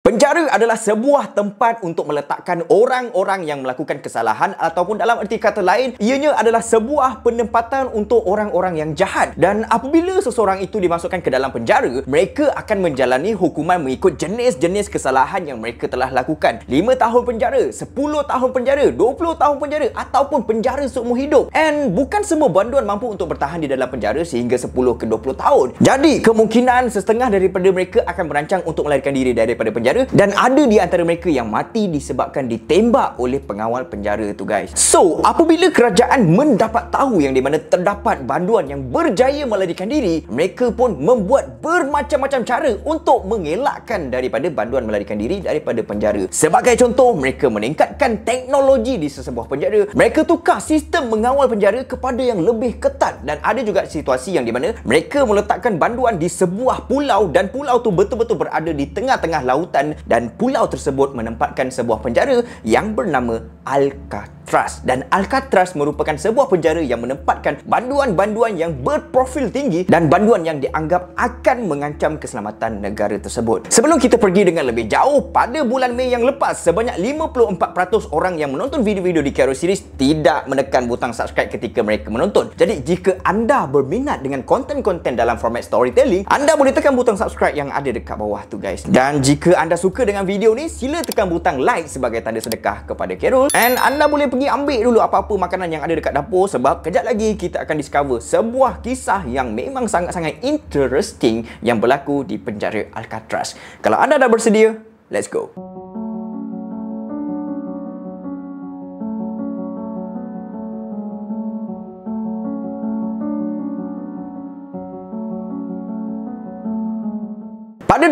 Penjara adalah sebuah tempat untuk meletakkan orang-orang yang melakukan kesalahan ataupun dalam erti kata lain, ianya adalah sebuah penempatan untuk orang-orang yang jahat. Dan apabila seseorang itu dimasukkan ke dalam penjara, mereka akan menjalani hukuman mengikut jenis-jenis kesalahan yang mereka telah lakukan. 5 tahun penjara, 10 tahun penjara, 20 tahun penjara ataupun penjara seumur hidup. And bukan semua banduan mampu untuk bertahan di dalam penjara sehingga 10 ke 20 tahun. Jadi, kemungkinan setengah daripada mereka akan merancang untuk melarikan diri daripada penjara penjara dan ada di antara mereka yang mati disebabkan ditembak oleh pengawal penjara tu guys. So, apabila kerajaan mendapat tahu yang di mana terdapat banduan yang berjaya melarikan diri, mereka pun membuat bermacam-macam cara untuk mengelakkan daripada banduan melarikan diri daripada penjara. Sebagai contoh, mereka meningkatkan teknologi di sesebuah penjara. Mereka tukar sistem mengawal penjara kepada yang lebih ketat dan ada juga situasi yang di mana mereka meletakkan banduan di sebuah pulau dan pulau tu betul-betul berada di tengah-tengah lautan selatan dan pulau tersebut menempatkan sebuah penjara yang bernama Alcatraz dan Alcatraz merupakan sebuah penjara yang menempatkan banduan-banduan yang berprofil tinggi dan banduan yang dianggap akan mengancam keselamatan negara tersebut. Sebelum kita pergi dengan lebih jauh, pada bulan Mei yang lepas sebanyak 54% orang yang menonton video-video di Kero Series tidak menekan butang subscribe ketika mereka menonton. Jadi jika anda berminat dengan konten-konten dalam format storytelling, anda boleh tekan butang subscribe yang ada dekat bawah tu guys. Dan jika anda anda suka dengan video ni sila tekan butang like sebagai tanda sedekah kepada Kerul. and anda boleh pergi ambil dulu apa-apa makanan yang ada dekat dapur sebab kejap lagi kita akan discover sebuah kisah yang memang sangat-sangat interesting yang berlaku di penjara Alcatraz kalau anda dah bersedia let's go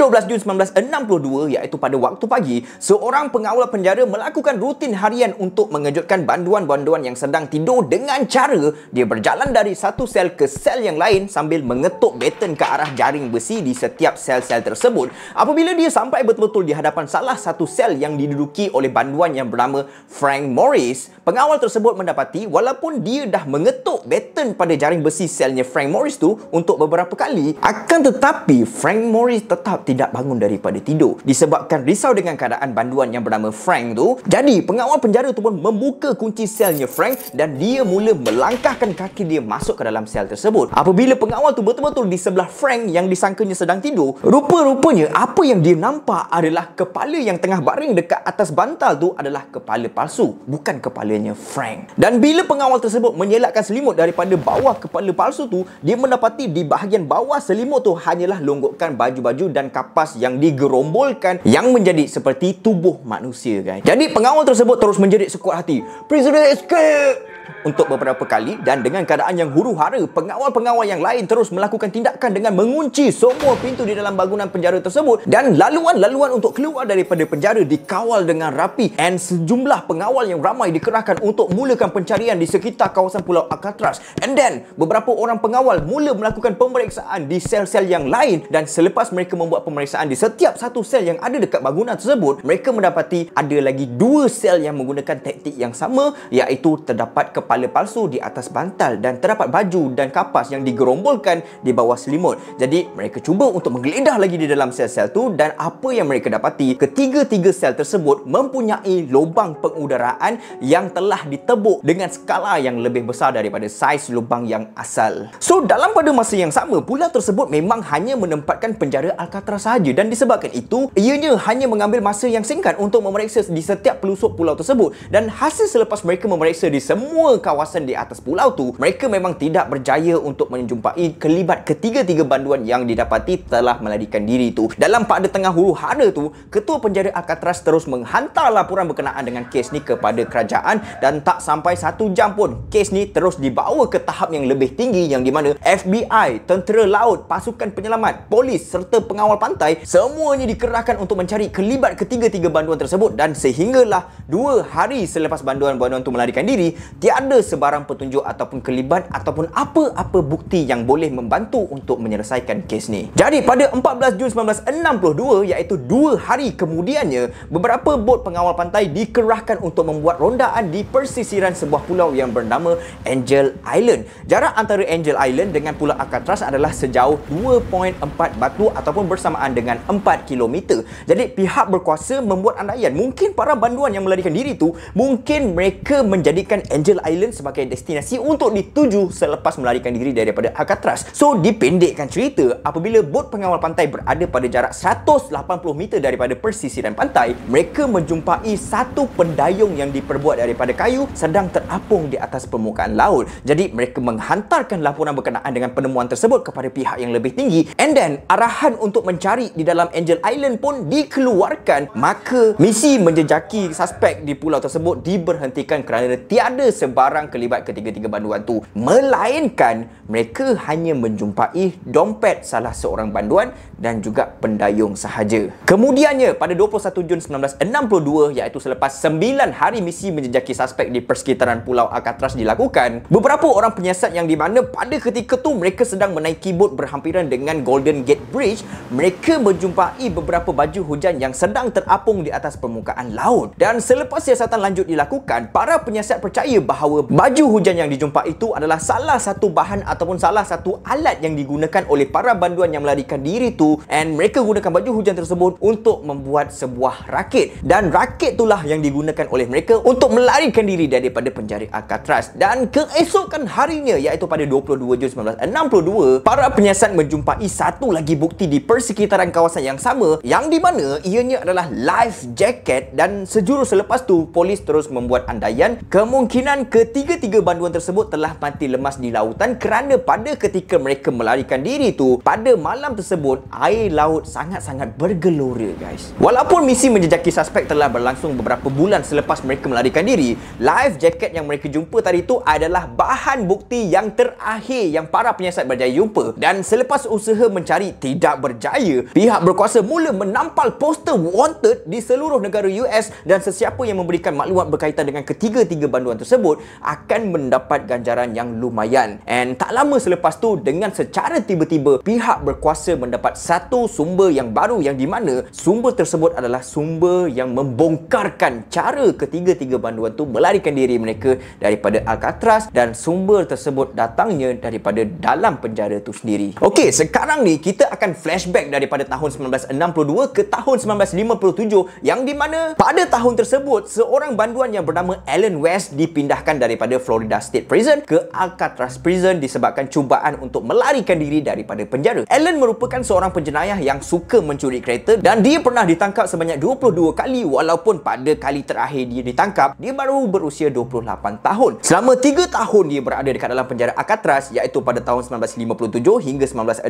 12 Jun 1962 iaitu pada waktu pagi, seorang pengawal penjara melakukan rutin harian untuk mengejutkan banduan-banduan yang sedang tidur dengan cara dia berjalan dari satu sel ke sel yang lain sambil mengetuk beton ke arah jaring besi di setiap sel-sel tersebut. Apabila dia sampai betul-betul di hadapan salah satu sel yang diduduki oleh banduan yang bernama Frank Morris, pengawal tersebut mendapati walaupun dia dah mengetuk beton pada jaring besi selnya Frank Morris tu untuk beberapa kali, akan tetapi Frank Morris tetap tidak tidak bangun daripada tidur disebabkan risau dengan keadaan banduan yang bernama Frank tu jadi pengawal penjara tu pun membuka kunci selnya Frank dan dia mula melangkahkan kaki dia masuk ke dalam sel tersebut apabila pengawal tu betul-betul di sebelah Frank yang disangkanya sedang tidur rupa-rupanya apa yang dia nampak adalah kepala yang tengah baring dekat atas bantal tu adalah kepala palsu bukan kepalanya Frank dan bila pengawal tersebut menyelakkan selimut daripada bawah kepala palsu tu dia mendapati di bahagian bawah selimut tu hanyalah longgokkan baju-baju dan kapal Kapas yang digerombolkan yang menjadi seperti tubuh manusia guys. Jadi pengawal tersebut terus menjadi sekuat hati. Prisoner escape! untuk beberapa kali dan dengan keadaan yang huru hara pengawal-pengawal yang lain terus melakukan tindakan dengan mengunci semua pintu di dalam bangunan penjara tersebut dan laluan-laluan untuk keluar daripada penjara dikawal dengan rapi dan sejumlah pengawal yang ramai dikerahkan untuk mulakan pencarian di sekitar kawasan pulau Alcatraz and then beberapa orang pengawal mula melakukan pemeriksaan di sel-sel yang lain dan selepas mereka membuat pemeriksaan pemeriksaan di setiap satu sel yang ada dekat bangunan tersebut, mereka mendapati ada lagi dua sel yang menggunakan taktik yang sama iaitu terdapat kepala palsu di atas bantal dan terdapat baju dan kapas yang digerombolkan di bawah selimut. Jadi, mereka cuba untuk menggeledah lagi di dalam sel-sel tu dan apa yang mereka dapati, ketiga-tiga sel tersebut mempunyai lubang pengudaraan yang telah ditebuk dengan skala yang lebih besar daripada saiz lubang yang asal. So, dalam pada masa yang sama, pula tersebut memang hanya menempatkan penjara Alcatraz sahaja dan disebabkan itu ianya hanya mengambil masa yang singkat untuk memeriksa di setiap pelusuk pulau tersebut dan hasil selepas mereka memeriksa di semua kawasan di atas pulau tu mereka memang tidak berjaya untuk menjumpai kelibat ketiga-tiga banduan yang didapati telah meladikan diri itu dalam pada tengah huru hara tu ketua penjara Alcatraz terus menghantar laporan berkenaan dengan kes ni kepada kerajaan dan tak sampai satu jam pun kes ni terus dibawa ke tahap yang lebih tinggi yang di mana FBI, tentera laut, pasukan penyelamat, polis serta pengawal pantai pantai semuanya dikerahkan untuk mencari kelibat ketiga-tiga banduan tersebut dan sehinggalah dua hari selepas banduan-banduan itu melarikan diri tiada sebarang petunjuk ataupun kelibat ataupun apa-apa bukti yang boleh membantu untuk menyelesaikan kes ni jadi pada 14 Jun 1962 iaitu dua hari kemudiannya beberapa bot pengawal pantai dikerahkan untuk membuat rondaan di persisiran sebuah pulau yang bernama Angel Island jarak antara Angel Island dengan Pulau Alcatraz adalah sejauh 2.4 batu ataupun bersamaan berkenaan dengan 4 km. Jadi pihak berkuasa membuat andaian mungkin para banduan yang melarikan diri tu, mungkin mereka menjadikan Angel Island sebagai destinasi untuk dituju selepas melarikan diri daripada Alcatraz. So dipendekkan cerita, apabila bot pengawal pantai berada pada jarak 180 meter daripada persisiran pantai, mereka menjumpai satu pendayung yang diperbuat daripada kayu sedang terapung di atas permukaan laut. Jadi mereka menghantarkan laporan berkenaan dengan penemuan tersebut kepada pihak yang lebih tinggi and then arahan untuk mencari cari di dalam Angel Island pun dikeluarkan maka misi menjejaki suspek di pulau tersebut diberhentikan kerana tiada sebarang kelibat ketiga-tiga banduan tu melainkan mereka hanya menjumpai dompet salah seorang banduan dan juga pendayung sahaja kemudiannya pada 21 Jun 1962 iaitu selepas 9 hari misi menjejaki suspek di persekitaran pulau Alcatraz dilakukan beberapa orang penyiasat yang di mana pada ketika tu mereka sedang menaiki bot berhampiran dengan Golden Gate Bridge mereka mereka menjumpai beberapa baju hujan yang sedang terapung di atas permukaan laut. Dan selepas siasatan lanjut dilakukan, para penyiasat percaya bahawa baju hujan yang dijumpai itu adalah salah satu bahan ataupun salah satu alat yang digunakan oleh para banduan yang melarikan diri itu and mereka gunakan baju hujan tersebut untuk membuat sebuah rakit Dan rakit itulah yang digunakan oleh mereka untuk melarikan diri daripada penjara Alcatraz. Dan keesokan harinya iaitu pada 22 Jun 1962, para penyiasat menjumpai satu lagi bukti di persekitaran sekitaran kawasan yang sama yang di mana ianya adalah life jacket dan sejurus selepas tu polis terus membuat andaian kemungkinan ketiga-tiga banduan tersebut telah mati lemas di lautan kerana pada ketika mereka melarikan diri tu pada malam tersebut air laut sangat-sangat bergelora guys walaupun misi menjejaki suspek telah berlangsung beberapa bulan selepas mereka melarikan diri life jacket yang mereka jumpa tadi tu adalah bahan bukti yang terakhir yang para penyiasat berjaya jumpa dan selepas usaha mencari tidak berjaya pihak berkuasa mula menampal poster wanted di seluruh negara US dan sesiapa yang memberikan maklumat berkaitan dengan ketiga-tiga banduan tersebut akan mendapat ganjaran yang lumayan. And tak lama selepas tu dengan secara tiba-tiba pihak berkuasa mendapat satu sumber yang baru yang di mana sumber tersebut adalah sumber yang membongkarkan cara ketiga-tiga banduan tu melarikan diri mereka daripada Alcatraz dan sumber tersebut datangnya daripada dalam penjara tu sendiri. Okey, sekarang ni kita akan flashback dari daripada tahun 1962 ke tahun 1957 yang di mana pada tahun tersebut seorang banduan yang bernama Alan West dipindahkan daripada Florida State Prison ke Alcatraz Prison disebabkan cubaan untuk melarikan diri daripada penjara. Alan merupakan seorang penjenayah yang suka mencuri kereta dan dia pernah ditangkap sebanyak 22 kali walaupun pada kali terakhir dia ditangkap dia baru berusia 28 tahun. Selama 3 tahun dia berada dekat dalam penjara Alcatraz iaitu pada tahun 1957 hingga 1960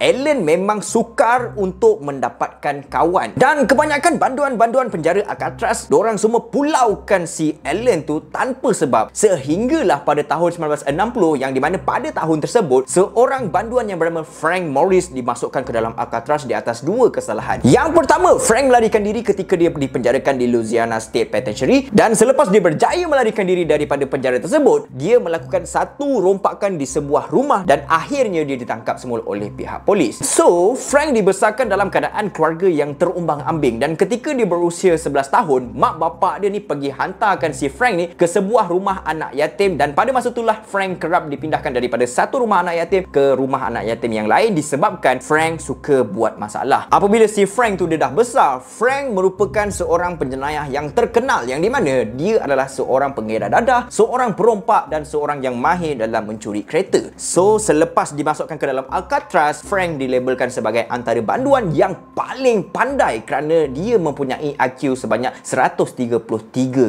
Alan memang suka luar untuk mendapatkan kawan dan kebanyakan banduan-banduan penjara Alcatraz diorang semua pulaukan si Allen tu tanpa sebab sehinggalah pada tahun 1960 yang dimana pada tahun tersebut seorang banduan yang bernama Frank Morris dimasukkan ke dalam Alcatraz di atas dua kesalahan yang pertama Frank melarikan diri ketika dia dipenjarakan di Louisiana State Penitentiary dan selepas dia berjaya melarikan diri daripada penjara tersebut dia melakukan satu rompakan di sebuah rumah dan akhirnya dia ditangkap semula oleh pihak polis so Frank di dibesarkan dalam keadaan keluarga yang terumbang ambing dan ketika dia berusia 11 tahun mak bapak dia ni pergi hantarkan si Frank ni ke sebuah rumah anak yatim dan pada masa itulah Frank kerap dipindahkan daripada satu rumah anak yatim ke rumah anak yatim yang lain disebabkan Frank suka buat masalah apabila si Frank tu dia dah besar Frank merupakan seorang penjenayah yang terkenal yang di mana dia adalah seorang pengedar dadah seorang perompak dan seorang yang mahir dalam mencuri kereta so selepas dimasukkan ke dalam Alcatraz Frank dilabelkan sebagai antara antara banduan yang paling pandai kerana dia mempunyai IQ sebanyak 133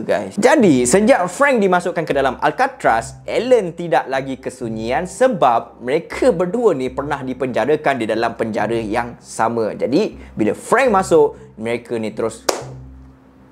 guys. Jadi sejak Frank dimasukkan ke dalam Alcatraz, Alan tidak lagi kesunyian sebab mereka berdua ni pernah dipenjarakan di dalam penjara yang sama. Jadi bila Frank masuk, mereka ni terus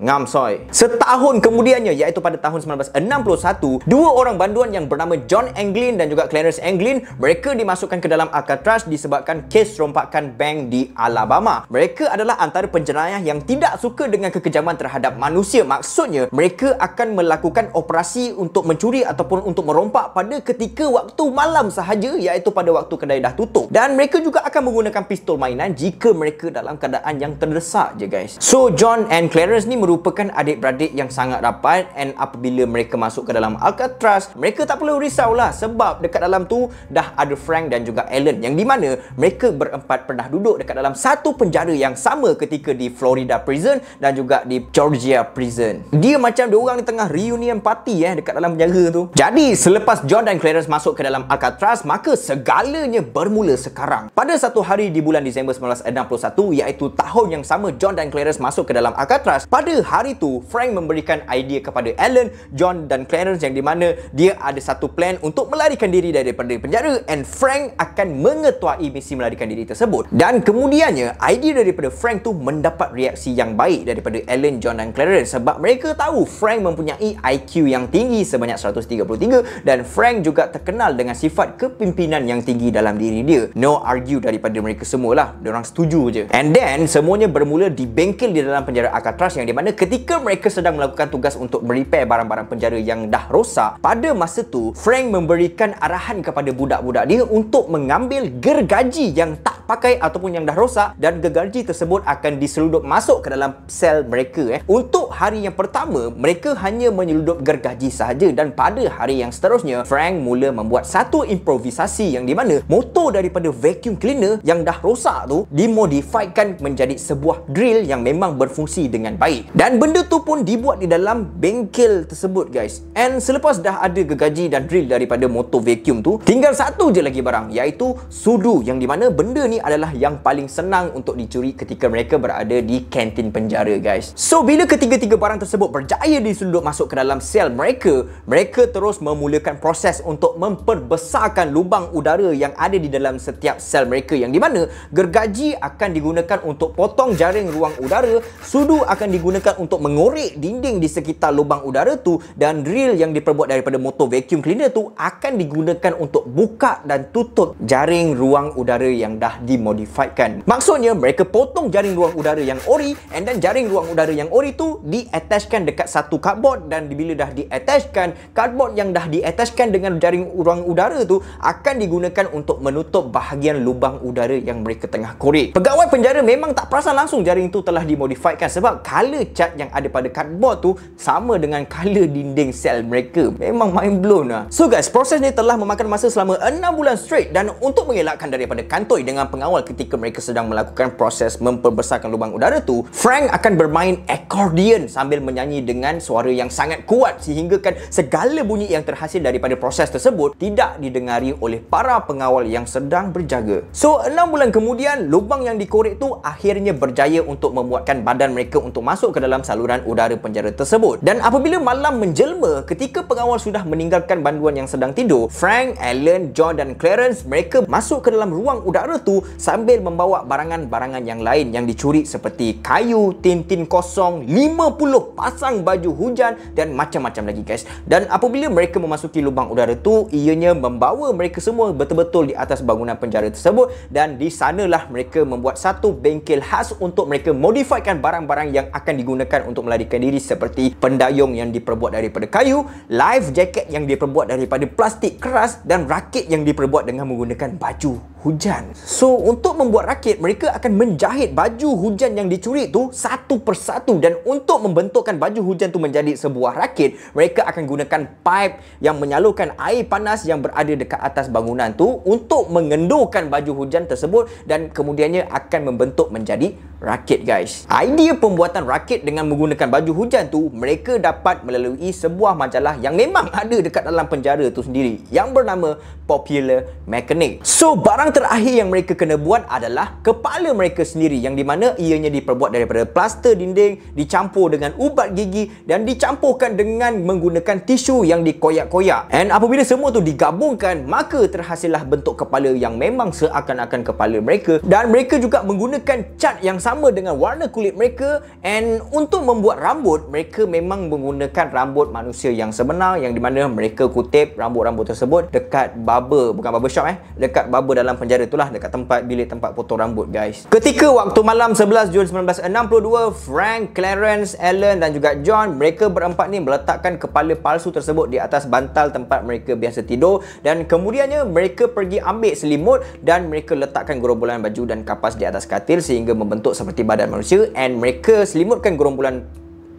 Ngamsoy. Setahun kemudiannya, iaitu pada tahun 1961, dua orang banduan yang bernama John Anglin dan juga Clarence Anglin, mereka dimasukkan ke dalam Alcatraz disebabkan kes rompakan bank di Alabama. Mereka adalah antara penjenayah yang tidak suka dengan kekejaman terhadap manusia. Maksudnya, mereka akan melakukan operasi untuk mencuri ataupun untuk merompak pada ketika waktu malam sahaja, iaitu pada waktu kedai dah tutup. Dan mereka juga akan menggunakan pistol mainan jika mereka dalam keadaan yang terdesak je guys. So, John and Clarence ni merupakan adik-beradik yang sangat rapat and apabila mereka masuk ke dalam Alcatraz, mereka tak perlu risau lah, sebab dekat dalam tu dah ada Frank dan juga Alan yang di mana mereka berempat pernah duduk dekat dalam satu penjara yang sama ketika di Florida Prison dan juga di Georgia Prison. Dia macam dia orang ni tengah reunion party eh dekat dalam penjara tu. Jadi selepas John dan Clarence masuk ke dalam Alcatraz, maka segalanya bermula sekarang. Pada satu hari di bulan Disember 1961 iaitu tahun yang sama John dan Clarence masuk ke dalam Alcatraz, pada pada hari tu Frank memberikan idea kepada Alan, John dan Clarence yang di mana dia ada satu plan untuk melarikan diri daripada penjara and Frank akan mengetuai misi melarikan diri tersebut. Dan kemudiannya idea daripada Frank tu mendapat reaksi yang baik daripada Alan, John dan Clarence sebab mereka tahu Frank mempunyai IQ yang tinggi sebanyak 133 dan Frank juga terkenal dengan sifat kepimpinan yang tinggi dalam diri dia. No argue daripada mereka semualah. orang setuju je. And then semuanya bermula di bengkel di dalam penjara Alcatraz yang di mana mana ketika mereka sedang melakukan tugas untuk merepair barang-barang penjara yang dah rosak, pada masa tu Frank memberikan arahan kepada budak-budak dia untuk mengambil gergaji yang tak pakai ataupun yang dah rosak dan gegarji tersebut akan diseludup masuk ke dalam sel mereka eh. Untuk hari yang pertama, mereka hanya menyeludup gergaji sahaja dan pada hari yang seterusnya, Frank mula membuat satu improvisasi yang di mana motor daripada vacuum cleaner yang dah rosak tu dimodifikan menjadi sebuah drill yang memang berfungsi dengan baik. Dan benda tu pun dibuat di dalam bengkel tersebut guys. And selepas dah ada gergaji dan drill daripada motor vacuum tu, tinggal satu je lagi barang iaitu sudu yang di mana benda ni ni adalah yang paling senang untuk dicuri ketika mereka berada di kantin penjara guys. So bila ketiga-tiga barang tersebut berjaya disundut masuk ke dalam sel mereka, mereka terus memulakan proses untuk memperbesarkan lubang udara yang ada di dalam setiap sel mereka yang di mana gergaji akan digunakan untuk potong jaring ruang udara, sudu akan digunakan untuk mengorek dinding di sekitar lubang udara tu dan drill yang diperbuat daripada motor vacuum cleaner tu akan digunakan untuk buka dan tutup jaring ruang udara yang dah dimodifikan. Maksudnya mereka potong jaring ruang udara yang ori and then jaring ruang udara yang ori tu diattachkan dekat satu cardboard dan bila dah diattachkan cardboard yang dah diattachkan dengan jaring ruang udara tu akan digunakan untuk menutup bahagian lubang udara yang mereka tengah korek. Pegawai penjara memang tak perasan langsung jaring tu telah dimodifikan sebab color cat yang ada pada cardboard tu sama dengan color dinding sel mereka. Memang mind blown lah. So guys, proses ni telah memakan masa selama 6 bulan straight dan untuk mengelakkan daripada kantoi dengan pengawal ketika mereka sedang melakukan proses memperbesarkan lubang udara tu, Frank akan bermain accordion sambil menyanyi dengan suara yang sangat kuat sehingga kan segala bunyi yang terhasil daripada proses tersebut tidak didengari oleh para pengawal yang sedang berjaga. So, 6 bulan kemudian, lubang yang dikorek tu akhirnya berjaya untuk memuatkan badan mereka untuk masuk ke dalam saluran udara penjara tersebut. Dan apabila malam menjelma ketika pengawal sudah meninggalkan banduan yang sedang tidur, Frank, Alan, John dan Clarence mereka masuk ke dalam ruang udara tu sambil membawa barangan-barangan yang lain yang dicuri seperti kayu, tintin kosong, 50 pasang baju hujan dan macam-macam lagi guys. Dan apabila mereka memasuki lubang udara tu, ianya membawa mereka semua betul-betul di atas bangunan penjara tersebut dan di sanalah mereka membuat satu bengkel khas untuk mereka modifikan barang-barang yang akan digunakan untuk melarikan diri seperti pendayung yang diperbuat daripada kayu, life jacket yang diperbuat daripada plastik keras dan rakit yang diperbuat dengan menggunakan baju hujan. So untuk membuat rakit, mereka akan menjahit baju hujan yang dicuri tu satu persatu dan untuk membentukkan baju hujan tu menjadi sebuah rakit, mereka akan gunakan pipe yang menyalurkan air panas yang berada dekat atas bangunan tu untuk mengendurkan baju hujan tersebut dan kemudiannya akan membentuk menjadi rakit guys. Idea pembuatan rakit dengan menggunakan baju hujan tu mereka dapat melalui sebuah majalah yang memang ada dekat dalam penjara tu sendiri yang bernama Popular Mechanic. So barang terakhir yang mereka kena buat adalah kepala mereka sendiri yang di mana ianya diperbuat daripada plaster dinding dicampur dengan ubat gigi dan dicampurkan dengan menggunakan tisu yang dikoyak-koyak and apabila semua tu digabungkan maka terhasillah bentuk kepala yang memang seakan-akan kepala mereka dan mereka juga menggunakan cat yang sama dengan warna kulit mereka and untuk membuat rambut mereka memang menggunakan rambut manusia yang sebenar yang di mana mereka kutip rambut-rambut tersebut dekat barber bukan barber shop eh dekat barber dalam penjara itulah dekat tempat tempat bilik tempat potong rambut guys. Ketika waktu malam 11 Jun 1962, Frank, Clarence, Alan dan juga John, mereka berempat ni meletakkan kepala palsu tersebut di atas bantal tempat mereka biasa tidur dan kemudiannya mereka pergi ambil selimut dan mereka letakkan gerombolan baju dan kapas di atas katil sehingga membentuk seperti badan manusia and mereka selimutkan gerombolan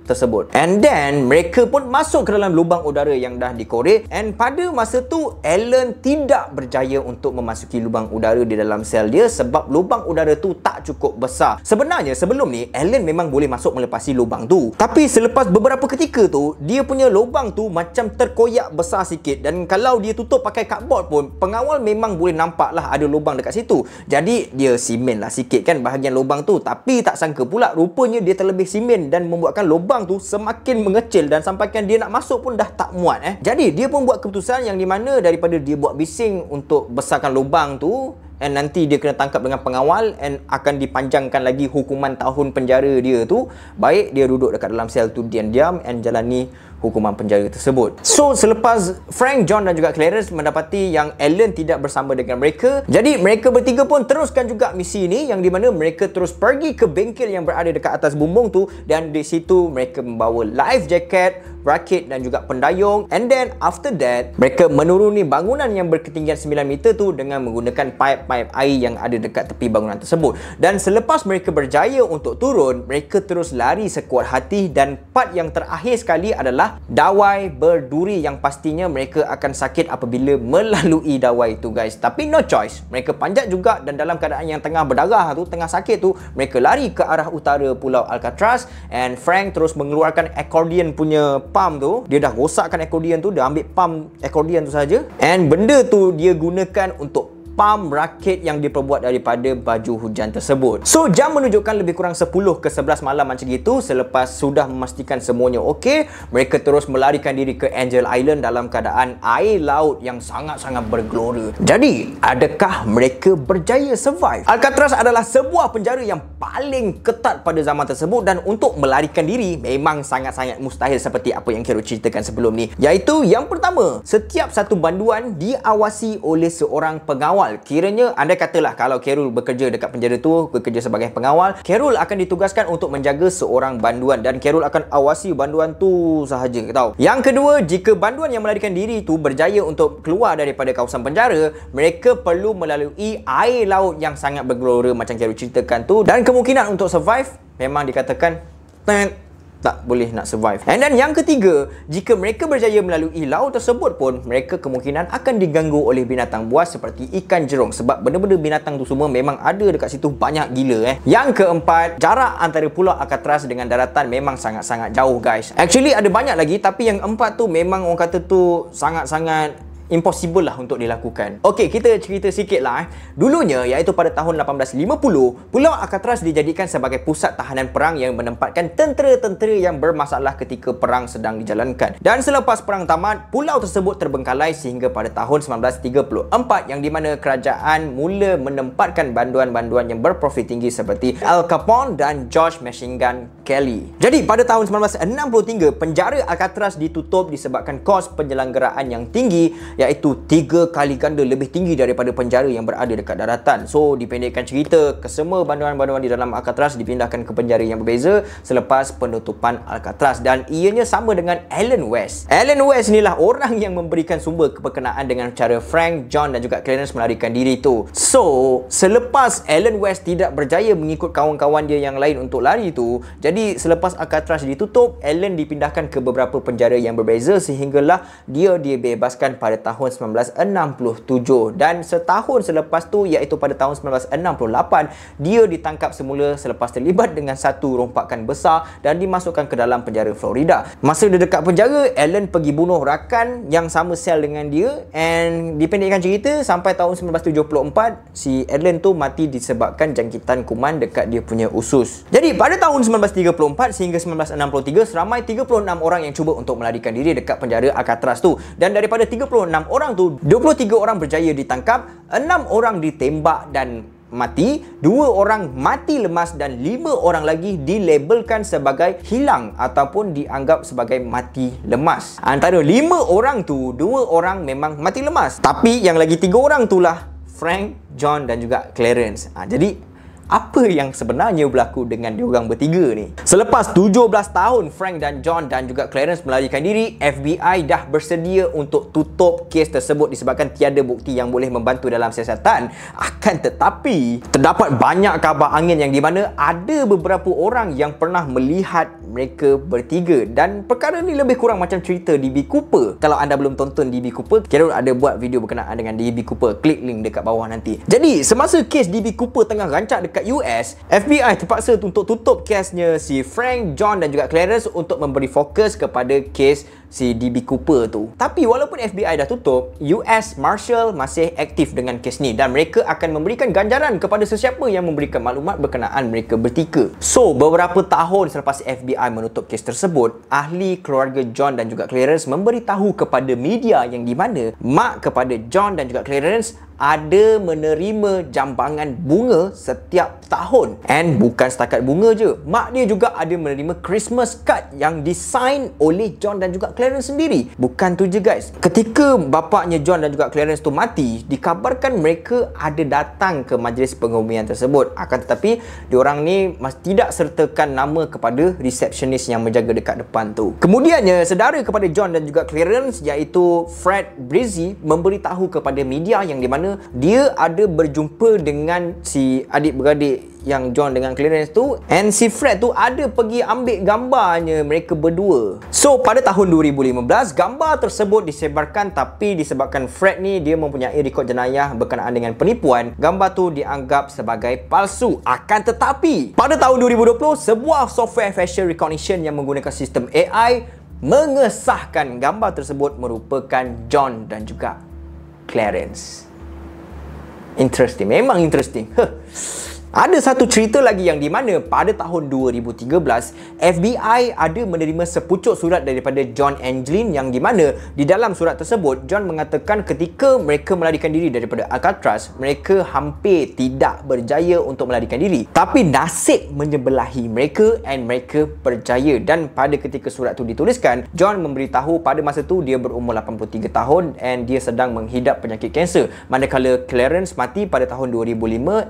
tersebut. And then mereka pun masuk ke dalam lubang udara yang dah dikorek and pada masa tu Alan tidak berjaya untuk memasuki lubang udara di dalam sel dia sebab lubang udara tu tak cukup besar. Sebenarnya sebelum ni Alan memang boleh masuk melepasi lubang tu. Tapi selepas beberapa ketika tu dia punya lubang tu macam terkoyak besar sikit dan kalau dia tutup pakai cardboard pun pengawal memang boleh nampak lah ada lubang dekat situ. Jadi dia simen lah sikit kan bahagian lubang tu tapi tak sangka pula rupanya dia terlebih simen dan membuatkan lubang lubang tu semakin mengecil dan sampaikan dia nak masuk pun dah tak muat eh. Jadi dia pun buat keputusan yang di mana daripada dia buat bising untuk besarkan lubang tu and nanti dia kena tangkap dengan pengawal and akan dipanjangkan lagi hukuman tahun penjara dia tu baik dia duduk dekat dalam sel tu diam-diam and jalani hukuman penjara tersebut. So selepas Frank, John dan juga Clarence mendapati yang Alan tidak bersama dengan mereka, jadi mereka bertiga pun teruskan juga misi ini yang di mana mereka terus pergi ke bengkel yang berada dekat atas bumbung tu dan di situ mereka membawa life jacket, rakit dan juga pendayung and then after that mereka menuruni bangunan yang berketinggian 9 meter tu dengan menggunakan pipe-pipe air yang ada dekat tepi bangunan tersebut dan selepas mereka berjaya untuk turun mereka terus lari sekuat hati dan part yang terakhir sekali adalah adalah dawai berduri yang pastinya mereka akan sakit apabila melalui dawai itu guys tapi no choice mereka panjat juga dan dalam keadaan yang tengah berdarah tu tengah sakit tu mereka lari ke arah utara pulau Alcatraz and Frank terus mengeluarkan accordion punya pump tu dia dah rosakkan accordion tu dia ambil pump accordion tu saja and benda tu dia gunakan untuk pam rakit yang diperbuat daripada baju hujan tersebut. So jam menunjukkan lebih kurang 10 ke 11 malam macam itu selepas sudah memastikan semuanya okey, mereka terus melarikan diri ke Angel Island dalam keadaan air laut yang sangat-sangat bergelora. Jadi, adakah mereka berjaya survive? Alcatraz adalah sebuah penjara yang paling ketat pada zaman tersebut dan untuk melarikan diri memang sangat-sangat mustahil seperti apa yang Kero ceritakan sebelum ni. Iaitu yang pertama, setiap satu banduan diawasi oleh seorang pengawal pengawal. Kiranya anda katalah kalau Carol bekerja dekat penjara tu, bekerja sebagai pengawal, Carol akan ditugaskan untuk menjaga seorang banduan dan Carol akan awasi banduan tu sahaja tahu. Yang kedua, jika banduan yang melarikan diri tu berjaya untuk keluar daripada kawasan penjara, mereka perlu melalui air laut yang sangat bergelora macam Carol ceritakan tu dan kemungkinan untuk survive memang dikatakan tak boleh nak survive. And then yang ketiga, jika mereka berjaya melalui laut tersebut pun, mereka kemungkinan akan diganggu oleh binatang buas seperti ikan jerung. sebab benda-benda binatang tu semua memang ada dekat situ banyak gila eh. Yang keempat, jarak antara pulau Alcatraz dengan daratan memang sangat-sangat jauh guys. Actually ada banyak lagi tapi yang empat tu memang orang kata tu sangat-sangat impossible lah untuk dilakukan. Okey, kita cerita sikit lah. Eh. Dulunya, iaitu pada tahun 1850, Pulau Akatras dijadikan sebagai pusat tahanan perang yang menempatkan tentera-tentera yang bermasalah ketika perang sedang dijalankan. Dan selepas perang tamat, pulau tersebut terbengkalai sehingga pada tahun 1934 yang di mana kerajaan mula menempatkan banduan-banduan yang berprofit tinggi seperti Al Capone dan George Machine Kelly. Jadi, pada tahun 1963, penjara Akatras ditutup disebabkan kos penyelenggaraan yang tinggi iaitu tiga kali ganda lebih tinggi daripada penjara yang berada dekat daratan. So dipendekkan cerita, kesemua banduan-banduan di dalam Alcatraz dipindahkan ke penjara yang berbeza selepas penutupan Alcatraz dan ianya sama dengan Alan West. Alan West inilah orang yang memberikan sumber keperkenaan dengan cara Frank, John dan juga Clarence melarikan diri itu. So, selepas Alan West tidak berjaya mengikut kawan-kawan dia yang lain untuk lari itu, jadi selepas Alcatraz ditutup, Alan dipindahkan ke beberapa penjara yang berbeza sehinggalah dia dibebaskan pada tahun 1967 dan setahun selepas tu iaitu pada tahun 1968 dia ditangkap semula selepas terlibat dengan satu rompakan besar dan dimasukkan ke dalam penjara Florida. Masa dia dekat penjara, Alan pergi bunuh rakan yang sama sel dengan dia and dipendekkan cerita sampai tahun 1974 si Alan tu mati disebabkan jangkitan kuman dekat dia punya usus. Jadi pada tahun 1934 sehingga 1963 seramai 36 orang yang cuba untuk melarikan diri dekat penjara Alcatraz tu dan daripada 36 6 orang tu 23 orang berjaya ditangkap 6 orang ditembak dan mati, dua orang mati lemas dan lima orang lagi dilabelkan sebagai hilang ataupun dianggap sebagai mati lemas. Antara lima orang tu, dua orang memang mati lemas. Tapi yang lagi tiga orang tu lah Frank, John dan juga Clarence. Ha, jadi apa yang sebenarnya berlaku dengan diorang bertiga ni. Selepas 17 tahun Frank dan John dan juga Clarence melarikan diri, FBI dah bersedia untuk tutup kes tersebut disebabkan tiada bukti yang boleh membantu dalam siasatan. Akan tetapi, terdapat banyak kabar angin yang di mana ada beberapa orang yang pernah melihat mereka bertiga dan perkara ni lebih kurang macam cerita DB Cooper. Kalau anda belum tonton DB Cooper, Carol ada buat video berkenaan dengan DB Cooper. Klik link dekat bawah nanti. Jadi, semasa kes DB Cooper tengah rancak dekat dekat US, FBI terpaksa untuk tutup kesnya si Frank, John dan juga Clarence untuk memberi fokus kepada kes si DB Cooper tu. Tapi walaupun FBI dah tutup, US Marshal masih aktif dengan kes ni dan mereka akan memberikan ganjaran kepada sesiapa yang memberikan maklumat berkenaan mereka bertiga. So, beberapa tahun selepas FBI menutup kes tersebut, ahli keluarga John dan juga Clarence memberitahu kepada media yang di mana mak kepada John dan juga Clarence ada menerima jambangan bunga setiap tahun and bukan setakat bunga je mak dia juga ada menerima Christmas card yang disign oleh John dan juga Clarence Clarence sendiri. Bukan tu je guys. Ketika bapaknya John dan juga Clarence tu mati, dikabarkan mereka ada datang ke majlis pengumuman tersebut. Akan tetapi, diorang ni masih tidak sertakan nama kepada resepsionis yang menjaga dekat depan tu. Kemudiannya, sedara kepada John dan juga Clarence iaitu Fred Breezy memberitahu kepada media yang di mana dia ada berjumpa dengan si adik-beradik yang John dengan Clarence tu and si Fred tu ada pergi ambil gambarnya mereka berdua so pada tahun 2015 gambar tersebut disebarkan tapi disebabkan Fred ni dia mempunyai rekod jenayah berkenaan dengan penipuan gambar tu dianggap sebagai palsu akan tetapi pada tahun 2020 sebuah software facial recognition yang menggunakan sistem AI mengesahkan gambar tersebut merupakan John dan juga Clarence. Interesting. Memang interesting. Huh. Ada satu cerita lagi yang di mana pada tahun 2013 FBI ada menerima sepucuk surat daripada John Angeline yang di mana di dalam surat tersebut John mengatakan ketika mereka melarikan diri daripada Alcatraz mereka hampir tidak berjaya untuk melarikan diri tapi nasib menyebelahi mereka and mereka berjaya dan pada ketika surat itu dituliskan John memberitahu pada masa itu dia berumur 83 tahun and dia sedang menghidap penyakit kanser manakala Clarence mati pada tahun 2005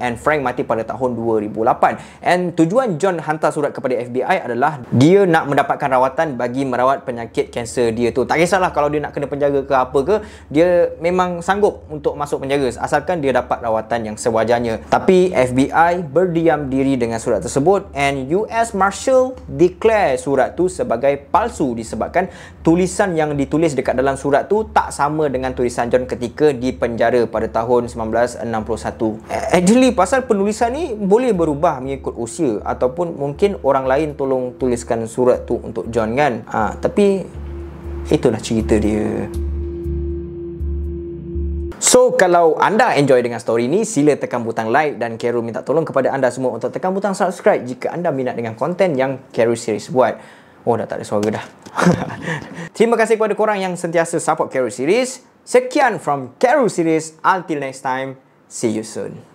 and Frank mati pada tahun tahun 2008 and tujuan John hantar surat kepada FBI adalah dia nak mendapatkan rawatan bagi merawat penyakit kanser dia tu tak kisahlah kalau dia nak kena penjaga ke apa ke dia memang sanggup untuk masuk penjara asalkan dia dapat rawatan yang sewajarnya tapi FBI berdiam diri dengan surat tersebut and US Marshal declare surat tu sebagai palsu disebabkan tulisan yang ditulis dekat dalam surat tu tak sama dengan tulisan John ketika di penjara pada tahun 1961 actually pasal penulisan ni boleh berubah mengikut usia ataupun mungkin orang lain tolong tuliskan surat tu untuk John kan. Ha, tapi itulah cerita dia. So kalau anda enjoy dengan story ini, sila tekan butang like dan Keru minta tolong kepada anda semua untuk tekan butang subscribe jika anda minat dengan konten yang Keru Series buat. Oh dah tak ada suara dah. Terima kasih kepada korang yang sentiasa support Keru Series. Sekian from Keru Series. Until next time. See you soon.